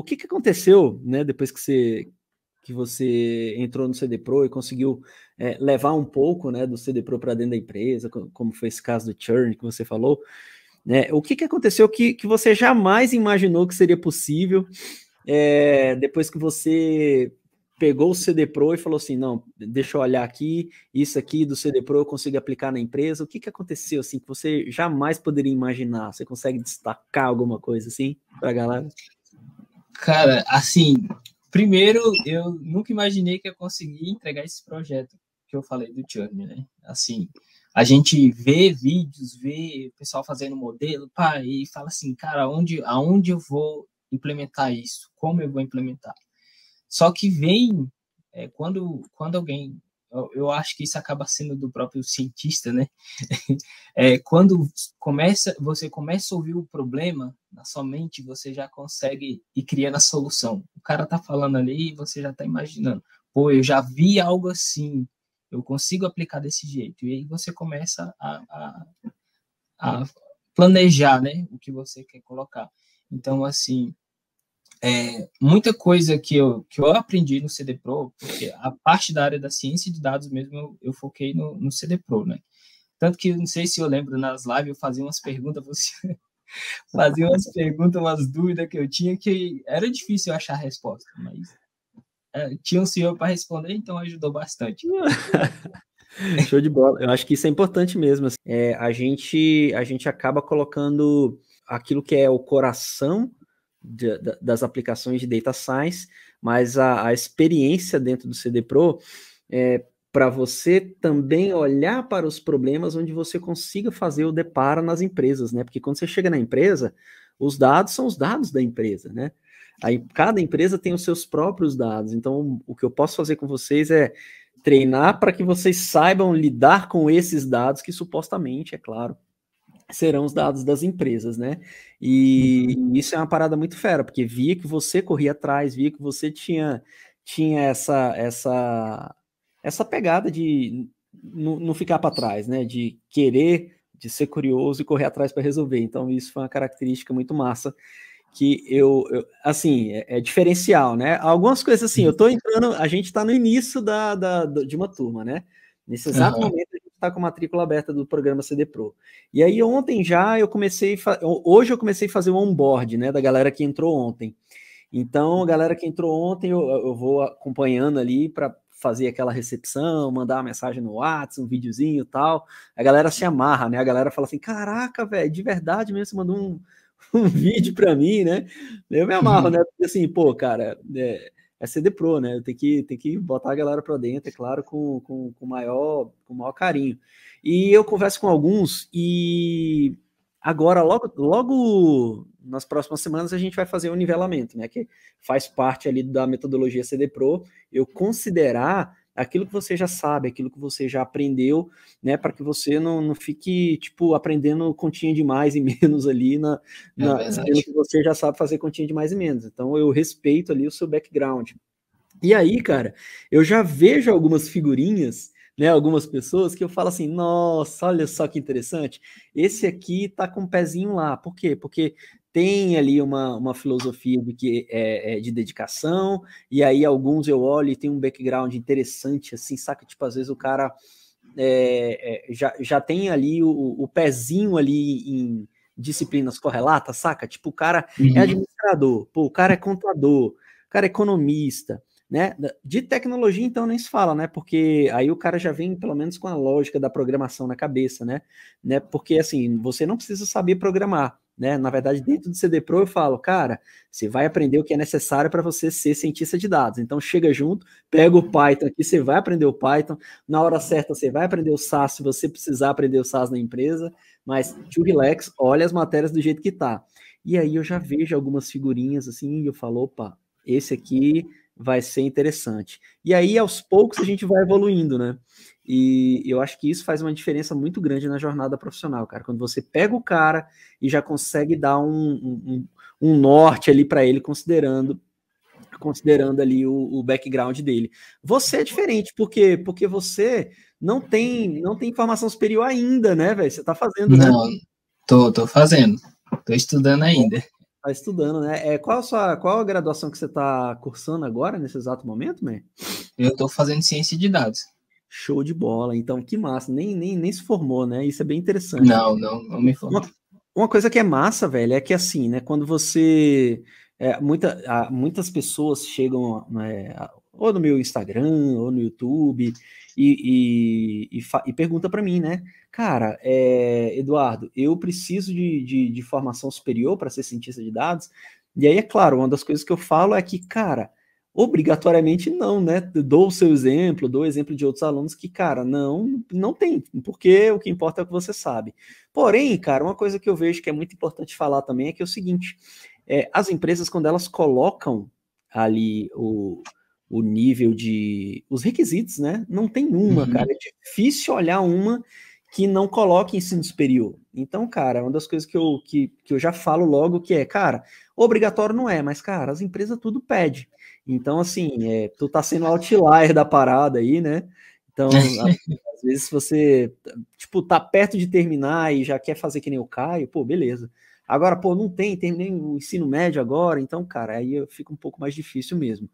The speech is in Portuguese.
o que, que aconteceu, né, depois que você, que você entrou no CD Pro e conseguiu é, levar um pouco, né, do CD Pro para dentro da empresa, como foi esse caso do churn que você falou, né, o que, que aconteceu que, que você jamais imaginou que seria possível é, depois que você pegou o CD Pro e falou assim, não, deixa eu olhar aqui, isso aqui do CD Pro eu consigo aplicar na empresa. O que, que aconteceu assim que você jamais poderia imaginar? Você consegue destacar alguma coisa assim para a galera? Cara, assim, primeiro, eu nunca imaginei que eu conseguir entregar esse projeto que eu falei do Journey, né? Assim, a gente vê vídeos, vê pessoal fazendo modelo, pá, e fala assim, cara, onde, aonde eu vou implementar isso? Como eu vou implementar? Só que vem, é, quando, quando alguém eu acho que isso acaba sendo do próprio cientista, né? É, quando começa, você começa a ouvir o problema na sua mente, você já consegue ir criando a solução. O cara tá falando ali e você já tá imaginando, pô, eu já vi algo assim, eu consigo aplicar desse jeito. E aí você começa a, a, a planejar, né? O que você quer colocar. Então, assim, é, muita coisa que eu, que eu aprendi no CD Pro, porque a parte da área da ciência de dados mesmo eu, eu foquei no, no CD Pro, né? Tanto que não sei se eu lembro nas lives, eu fazia umas perguntas, você fazia umas perguntas, umas dúvidas que eu tinha, que era difícil achar a resposta, mas é, tinha um senhor para responder, então ajudou bastante. Show de bola. Eu acho que isso é importante mesmo. Assim. É, a, gente, a gente acaba colocando aquilo que é o coração de, de, das aplicações de data science, mas a, a experiência dentro do CD Pro é para você também olhar para os problemas onde você consiga fazer o deparo nas empresas, né? Porque quando você chega na empresa, os dados são os dados da empresa, né? Aí, cada empresa tem os seus próprios dados. Então, o que eu posso fazer com vocês é treinar para que vocês saibam lidar com esses dados que supostamente, é claro, serão os dados das empresas, né? E uhum. isso é uma parada muito fera, porque via que você corria atrás, via que você tinha, tinha essa, essa, essa pegada de não ficar para trás, né? De querer, de ser curioso e correr atrás para resolver. Então, isso foi uma característica muito massa que eu, eu assim, é, é, diferencial, né? Algumas coisas assim, eu tô uhum. entrando, a gente está no início da, da, de uma turma, né? Nesse exato uhum. momento está com a matrícula aberta do programa CD Pro. E aí ontem já eu comecei, hoje eu comecei a fazer o onboard, né, da galera que entrou ontem. Então, a galera que entrou ontem, eu, eu vou acompanhando ali para fazer aquela recepção, mandar uma mensagem no WhatsApp, um videozinho e tal. A galera se amarra, né? A galera fala assim: caraca, velho, de verdade mesmo, você mandou um, um vídeo para mim, né? Eu me amarro, né? Uhum. Porque assim, pô, cara, é, é CD Pro, né? Tem que, tem que botar a galera para dentro, é claro, com, com, com, maior, com maior carinho. E eu converso com alguns e agora, logo, logo nas próximas semanas, a gente vai fazer o um nivelamento, né? Que faz parte ali da metodologia CD Pro. Eu considerar aquilo que você já sabe, aquilo que você já aprendeu, né, para que você não, não fique, tipo, aprendendo continha de mais e menos ali na, é na aquilo que você já sabe fazer continha de mais e menos. Então, eu respeito ali o seu background. E aí, cara, eu já vejo algumas figurinhas né, algumas pessoas que eu falo assim, nossa, olha só que interessante, esse aqui tá com um pezinho lá, por quê? Porque tem ali uma, uma filosofia de que é, é, de dedicação, e aí alguns eu olho e tem um background interessante, assim, saca? Tipo, às vezes o cara é, é, já, já tem ali o, o, pezinho ali em disciplinas correlatas, saca? Tipo, o cara é uhum. é administrador, pô, o cara é contador, o cara é economista, né? De tecnologia, então, nem se fala, né? Porque aí o cara já vem, pelo menos, com a lógica da programação na cabeça, né? né? Porque, assim, você não precisa saber programar, né? Na verdade, dentro do CD Pro eu falo, cara, você vai aprender o que é necessário para você ser cientista de dados. Então chega junto, pega o Python aqui, você vai aprender o Python, na hora certa você vai aprender o SAS, se você precisar aprender o SAS na empresa, mas to relax, olha as matérias do jeito que tá. E aí eu já vejo algumas figurinhas assim, e eu falo, opa, esse aqui vai ser interessante. E aí, aos poucos, a gente vai evoluindo, né? E eu acho que isso faz uma diferença muito grande na jornada profissional, cara. Quando você pega o cara e já consegue dar um, um, um norte ali para ele, considerando considerando ali o, o, background dele. Você é diferente, por quê? Porque você não tem não tem formação superior ainda, né, velho? Você tá fazendo. Né? Não, né? tô, tô fazendo. Tô estudando ainda. Tá estudando, né? É, qual, a sua, qual a graduação que você está cursando agora, nesse exato momento, Mê? Eu estou fazendo ciência de dados. Show de bola. Então, que massa. Nem, nem, nem se formou, né? Isso é bem interessante. Não, não, não me formou. Uma, uma coisa que é massa, velho, é que assim, né? Quando você. É, muita, a, muitas pessoas chegam. É, ou no meu Instagram, ou no YouTube, e, e, e, e pergunta para mim, né? Cara, é, Eduardo, eu preciso de, de, de formação superior para ser cientista de dados. E aí, é claro, uma das coisas que eu falo é que, cara, obrigatoriamente não, né? dou o seu exemplo, dou o exemplo de outros alunos que, cara, não, não tem, porque o que importa é o que você sabe. Porém, cara, uma coisa que eu vejo que é muito importante falar também é que é o seguinte: é, as empresas, quando elas colocam ali o, o nível de. os requisitos, né? Não tem uma, uhum. cara. É difícil olhar uma que não coloque ensino superior. Então, cara, uma das coisas que eu, que, que eu já falo logo que é, cara, obrigatório não é, mas, cara, as empresas tudo pede. Então, assim, é, tu tá sendo outlier da parada aí, né? Então, às vezes você, tipo, tá perto de terminar e já quer fazer que nem o Caio, pô, beleza. Agora, pô, não tem, terminei o ensino médio agora, então, cara, aí fica um pouco mais difícil mesmo.